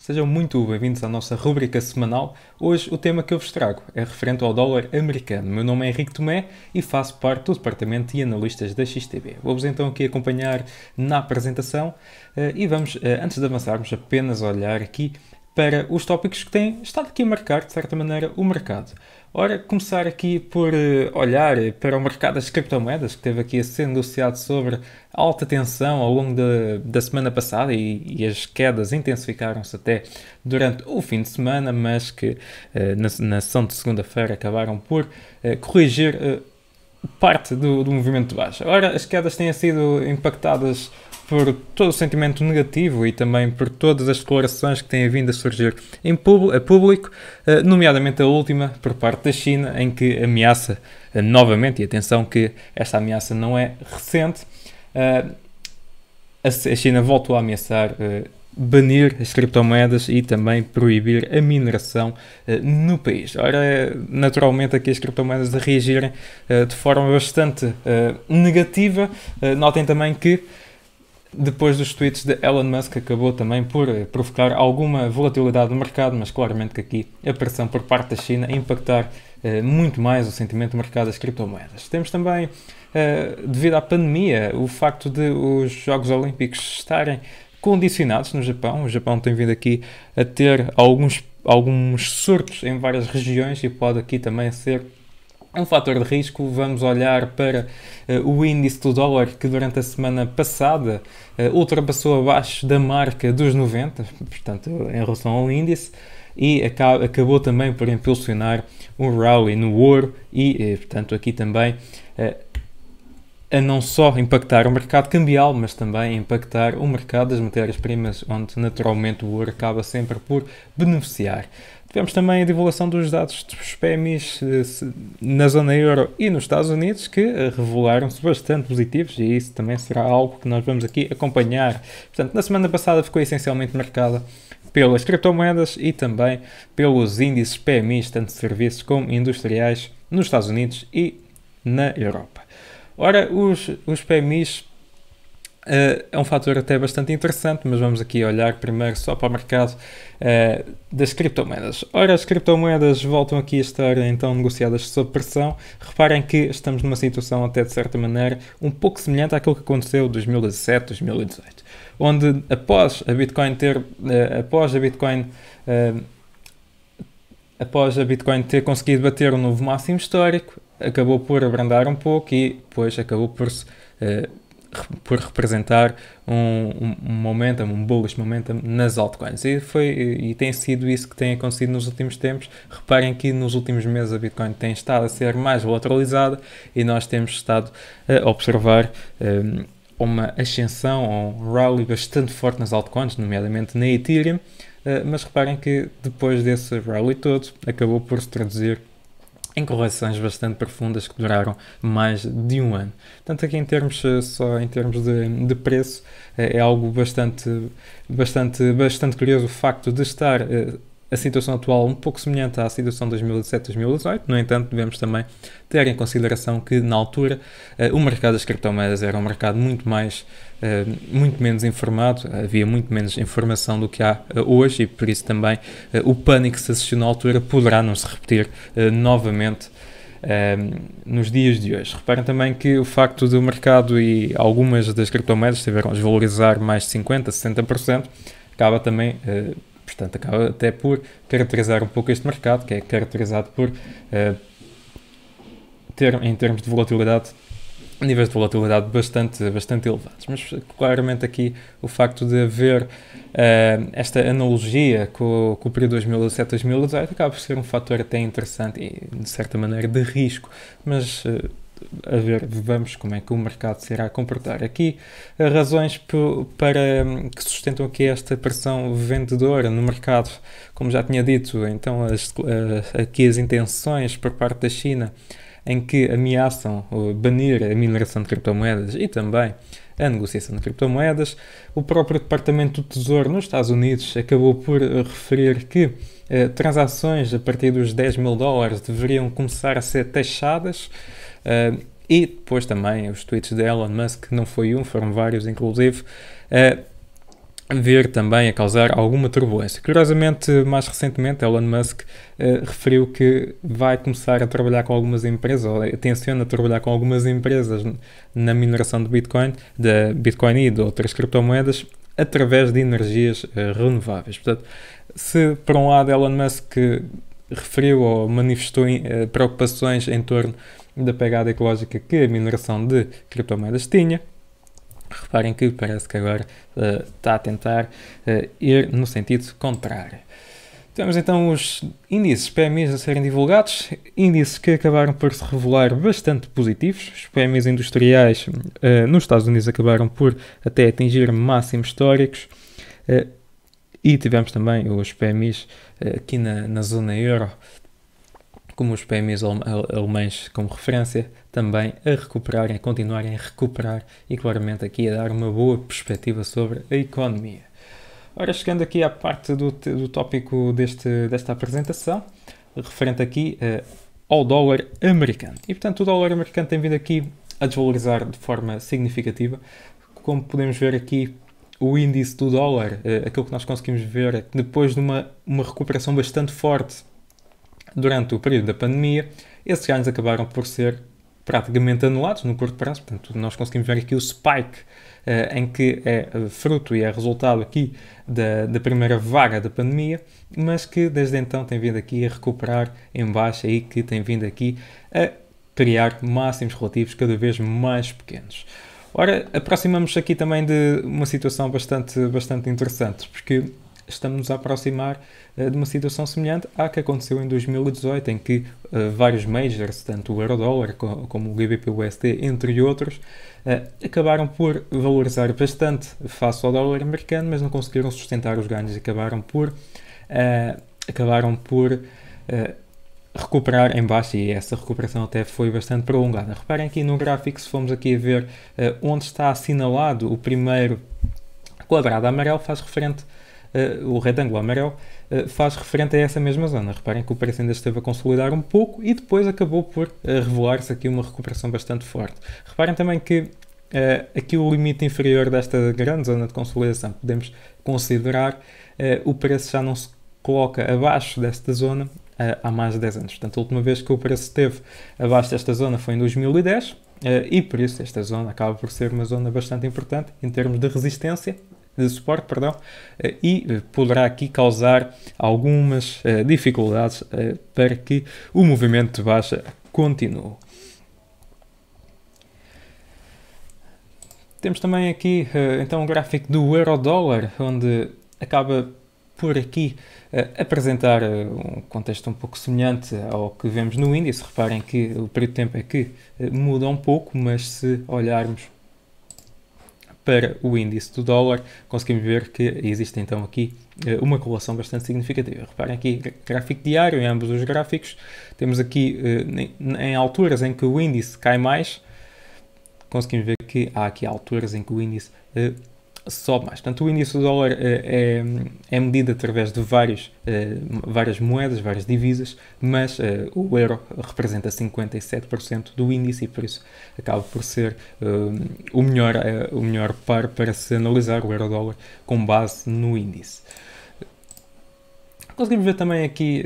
Sejam muito bem-vindos à nossa rubrica semanal. Hoje o tema que eu vos trago é referente ao dólar americano. Meu nome é Henrique Tomé e faço parte do departamento de analistas da XTB. Vou-vos então aqui acompanhar na apresentação eh, e vamos, eh, antes de avançarmos, apenas olhar aqui para os tópicos que têm estado aqui a marcar, de certa maneira, o mercado. Ora, começar aqui por eh, olhar para o mercado das criptomoedas, que teve aqui a ser negociado sobre alta tensão ao longo de, da semana passada e, e as quedas intensificaram-se até durante o fim de semana, mas que eh, na, na sessão de segunda-feira acabaram por eh, corrigir eh, parte do, do movimento de baixa. Ora, as quedas têm sido impactadas por todo o sentimento negativo e também por todas as declarações que têm vindo a surgir em público, a público, eh, nomeadamente a última por parte da China, em que ameaça eh, novamente, e atenção que esta ameaça não é recente, eh, a China voltou a ameaçar banir as criptomoedas e também proibir a mineração no país. Ora, é naturalmente aqui as criptomoedas a reagirem de forma bastante negativa. notem também que depois dos tweets de Elon Musk, acabou também por eh, provocar alguma volatilidade no mercado, mas claramente que aqui a pressão por parte da China impactar eh, muito mais o sentimento do mercado das criptomoedas. Temos também, eh, devido à pandemia, o facto de os Jogos Olímpicos estarem condicionados no Japão. O Japão tem vindo aqui a ter alguns, alguns surtos em várias regiões e pode aqui também ser um fator de risco. Vamos olhar para uh, o índice do dólar que durante a semana passada uh, ultrapassou abaixo da marca dos 90, portanto, em relação ao índice, e acabou também por impulsionar um rally no ouro e, eh, portanto, aqui também. Uh, a não só impactar o mercado cambial, mas também impactar o mercado das matérias-primas, onde naturalmente o ouro acaba sempre por beneficiar. Tivemos também a divulgação dos dados dos PMIs eh, na zona euro e nos Estados Unidos, que eh, revelaram-se bastante positivos, e isso também será algo que nós vamos aqui acompanhar. Portanto, na semana passada ficou essencialmente marcada pelas criptomoedas e também pelos índices PMIs, tanto de serviços como industriais, nos Estados Unidos e na Europa. Ora, os, os PMIs Uh, eh, é um fator até bastante interessante, mas vamos aqui olhar primeiro só para o mercado uh, das criptomoedas. Ora, as criptomoedas voltam aqui a estar então negociadas sob pressão. Reparem que estamos numa situação até de certa maneira um pouco semelhante àquilo que aconteceu em 2017, 2018, onde após a Bitcoin ter, uh, após a Bitcoin após a Bitcoin ter conseguido bater um novo máximo histórico, acabou por abrandar um pouco e depois acabou por, uh, por representar um, um momentum, um bullish momentum nas altcoins. E, foi, e tem sido isso que tem acontecido nos últimos tempos. Reparem que nos últimos meses a Bitcoin tem estado a ser mais volatilizada e nós temos estado a observar. Um, ehm, uma ascensão ou um rally bastante forte nas altcoins, nomeadamente na Ethereum, eh, mas reparem que depois desse rally todo acabou por se traduzir em correções bastante profundas que duraram mais de um ano. Tanto aqui em termos eh, só em termos de, de preço eh, é algo bastante bastante bastante curioso o facto de estar eh, a situação atual um pouco semelhante à situação de 2017-2018. No entanto, devemos também ter em consideração que, na altura, eh, o mercado das criptomoedas era um mercado muito mais, eh, muito menos informado, havia muito menos informação do que há eh, hoje e, por isso, também o pânico que se assistiu na altura poderá não se repetir novamente. nos dias de hoje. Reparem também que o facto do mercado e algumas das criptomoedas estiveram a desvalorizar mais de 50%, 60%, acaba também Portanto, acaba até por caracterizar um pouco este mercado, que é caracterizado por uh, ter, em termos de volatilidade, níveis de volatilidade bastante, bastante elevados. Mas claramente aqui o facto de haver uh, esta analogia com, com o período 2007-2018 acaba por ser um fator até interessante e, de certa maneira, de risco. Mas. Uh, a ver, vamos como é que o mercado se irá comportar. Aqui, as eh, razões para hum, que sustentam aqui esta pressão vendedora no mercado, como já tinha dito, então as, eh, aqui as intenções por parte da China em que ameaçam eh, banir a mineração de criptomoedas e também a negociação de criptomoedas. O próprio Departamento do Tesouro nos Estados Unidos acabou por referir que transações a partir dos 10 mil dólares deveriam começar a ser taxadas Uh, e depois também os tweets de Elon Musk, não foi um, foram vários inclusive, uh, ver também a causar alguma turbulência. Curiosamente, mais recentemente, Elon Musk uh, referiu que vai começar a trabalhar com algumas empresas, ou tenciona trabalhar com algumas empresas na mineração de Bitcoin, da Bitcoin e de outras criptomoedas, através de energias uh, renováveis. Portanto, se por um lado Elon Musk referiu ou manifestou eh, preocupações em torno da pegada ecológica que a mineração de criptomoedas tinha. Reparem que parece que agora eh, está a tentar eh, ir no sentido contrário. Temos então os índices PMIs a serem divulgados, índices que acabaram por se revelar bastante positivos. Os PMIs industriais eh, nos Estados Unidos acabaram por até atingir máximos históricos. E tivemos também os PMIs eh, aqui na, na zona euro, como os PMIs alemães como referência, também a recuperarem, a continuarem a recuperar e claramente aqui a dar uma boa perspectiva sobre a economia. Ora, chegando aqui à parte do, do tópico deste, desta apresentação, referente aqui eh, ao dólar americano. E portanto, o dólar americano tem vindo aqui a desvalorizar de forma significativa, como podemos ver aqui o índice do dólar, eh, aquilo que nós conseguimos ver depois de uma, uma recuperação bastante forte durante o período da pandemia, esses ganhos acabaram por ser praticamente anulados no curto prazo. Portanto, nós conseguimos ver aqui o spike uh, em que é eh, fruto e é resultado aqui da, da primeira vaga da pandemia, mas que desde então tem vindo aqui a recuperar em baixa e que tem vindo aqui a criar máximos relativos cada vez mais pequenos. Ora, aproximamos aqui também de uma situação bastante, bastante interessante, porque estamos a aproximar eh, de uma situação semelhante à que aconteceu em 2018, em que uh, vários majors, tanto o Eurodólar como o GBP-USD, entre outros, uh, acabaram por valorizar bastante face ao dólar americano, mas não conseguiram sustentar os ganhos, acabaram por acabaram por recuperar em baixo e essa recuperação até foi bastante prolongada. Reparem aqui no gráfico, se formos aqui a ver uh, onde está assinalado o primeiro quadrado amarelo, faz referente, uh, o retângulo amarelo, uh, faz referente a essa mesma zona. Reparem que o preço ainda esteve a consolidar um pouco e depois acabou por revelar-se aqui uma recuperação bastante forte. Reparem também que aqui o limite inferior desta grande zona de consolidação, podemos considerar o preço já não se coloca abaixo desta zona há mais de 10 anos. Portanto, a última vez que o preço esteve abaixo desta zona foi em 2010 eh, e por isso esta zona acaba por ser uma zona bastante importante em termos de resistência de suporte, perdão, eh, e eh, poderá aqui causar algumas dificuldades para que o movimento de baixa continue. Temos também aqui então um gráfico do euro-dólar, onde acaba por aqui uh, apresentar eh, um contexto um pouco semelhante ao que vemos no índice. Reparem que o período de tempo é que eh, muda um pouco, mas se olharmos para o índice do dólar, conseguimos ver que existe então aqui uma correlação bastante significativa. Reparem aqui, gráfico diário, em ambos os gráficos, temos aqui em alturas em que o índice cai mais, conseguimos ver que há aqui alturas em que o índice sobe mais. Portanto, o índice do dólar eh, é, é medido através de vários, eh, várias moedas, várias divisas, mas eh, o euro representa 57% do índice e por isso acaba por ser o, melhor, o melhor par para se analisar o euro-dólar com base no índice. Conseguimos ver também aqui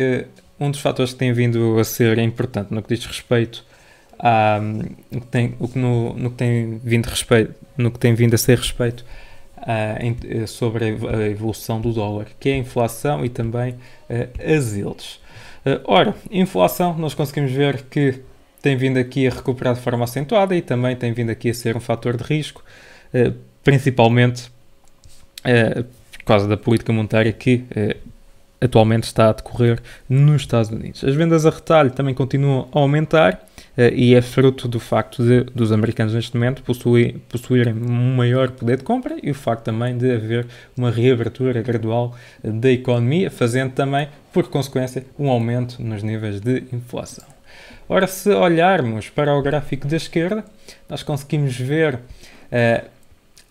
um dos fatores que tem vindo a ser importante no que diz respeito a, no, que tem, no, no que tem vindo respeito, no que tem vindo a ser respeito em, eh, eh, sobre a evolução do dólar, que é a inflação e também uh, as yields. Uh, ora, inflação, nós conseguimos ver que tem vindo aqui a recuperar de forma acentuada e também tem vindo aqui a ser um fator de risco, principalmente por causa da política monetária que atualmente está a decorrer nos Estados Unidos. As vendas a retalho também continuam a aumentar eh, e é fruto do facto de, dos americanos neste momento possuírem, possuírem um maior poder de compra e o facto também de haver uma reabertura gradual eh, da economia, fazendo também, por consequência, um aumento nos níveis de inflação. Ora, se olharmos para o gráfico da esquerda, nós conseguimos ver uh,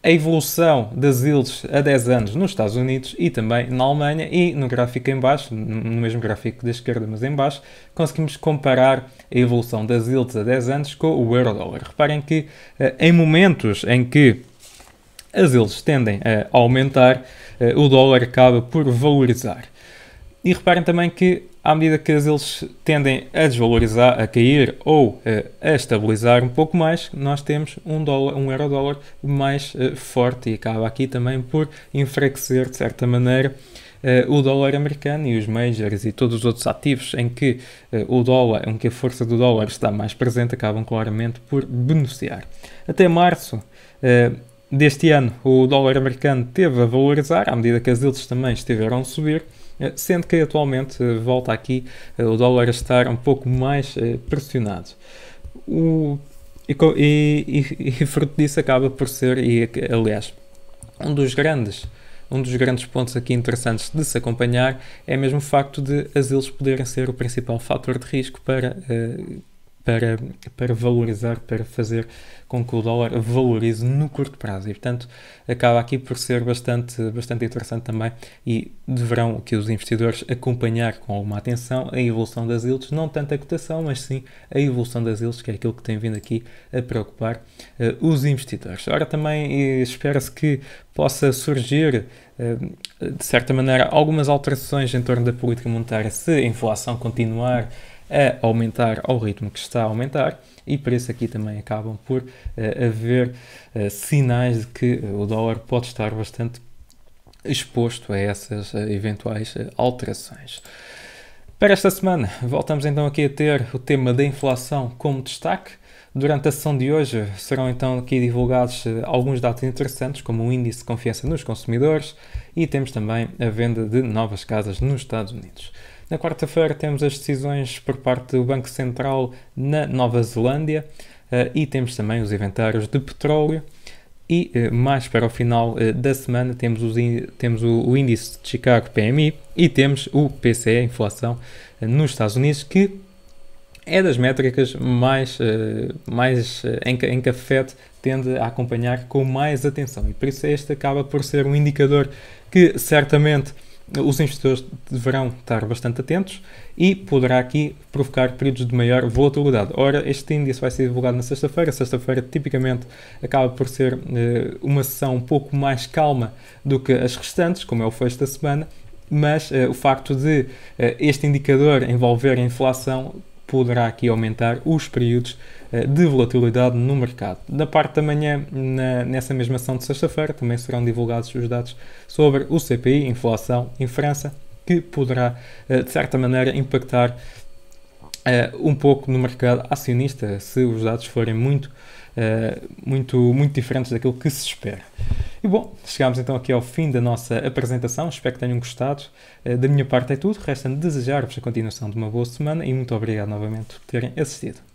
a evolução das yields a 10 anos nos Estados Unidos e também na Alemanha e no gráfico em baixo, no mesmo gráfico da esquerda mas em baixo, conseguimos comparar a evolução das yields a 10 anos com o euro-dólar. Reparem que eh, em momentos em que as yields tendem a aumentar, eh, o dólar acaba por valorizar. E reparem também que à medida que eles tendem a desvalorizar, a cair ou uh, a estabilizar um pouco mais, nós temos um, dólar, um euro dólar mais uh, forte e acaba aqui também por enfraquecer de certa maneira Uh, o dólar americano e os majors e todos os outros ativos em que uh, o dólar, em que a força do dólar está mais presente, acabam claramente por beneficiar. Até março uh, deste ano, o dólar americano teve a valorizar à medida que as yields também estiveram a subir. Eh, sendo que atualmente eh, volta aqui eh, o dólar a estar um pouco mais pressionado. O, e, e, e fruto disso acaba por ser, e é aliás, um dos grandes um dos grandes pontos aqui interessantes de se acompanhar é mesmo o facto de asilos poderem ser o principal fator de risco para uh, para, para valorizar, para fazer com que o dólar valorize no curto prazo. E, portanto, acaba aqui por ser bastante, bastante interessante também e deverão que os investidores acompanhar com alguma atenção a evolução das yields, não tanto a cotação, mas sim a evolução das yields, que é aquilo que tem vindo aqui a preocupar uh, os investidores. Ora, também eh, espera-se que possa surgir, uh, de certa maneira, algumas alterações em torno da política monetária se a inflação continuar a aumentar ao ritmo que está a aumentar e por isso aqui também acabam por uh, haver uh, sinais de que eh, o dólar pode estar bastante exposto a essas uh, eventuais alterações. Para esta semana, voltamos então aqui a ter o tema da inflação como destaque. Durante a sessão de hoje serão então aqui divulgados alguns dados interessantes, como o índice de confiança nos consumidores e temos também a venda de novas casas nos Estados Unidos. Na quarta-feira temos as decisões por parte do Banco Central na Nova Zelândia eh, e temos também os inventários de petróleo. E eh, mais para o final eh, da semana temos, os, temos o, o índice de Chicago PMI e temos o PCE, inflação, nos Estados Unidos, que é das métricas mais, mais em, em que a FED tende a acompanhar com mais atenção. E por isso este acaba por ser um indicador que certamente os investidores deverão estar bastante atentos e poderá aqui provocar períodos de maior volatilidade. Ora, este índice vai ser divulgado na sexta-feira. Sexta-feira, tipicamente, acaba por ser eh, uma sessão um pouco mais calma do que as restantes, como é o fecho da semana, mas eh, o facto de eh, este indicador envolver a inflação poderá aqui aumentar os períodos eh, de volatilidade no mercado. Na parte da manhã, na, nessa mesma ação de sexta-feira, também serão divulgados os dados sobre o CPI, inflação em França, que poderá, eh, de certa maneira, impactar eh, um pouco no mercado acionista, se os dados forem muito, muito, muito diferentes daquilo que se espera. E bom, chegámos então aqui ao fim da nossa apresentação, espero que tenham gostado. Eh, da minha parte é tudo, resta-me desejar-vos a continuação de uma boa semana e muito obrigado novamente por terem assistido.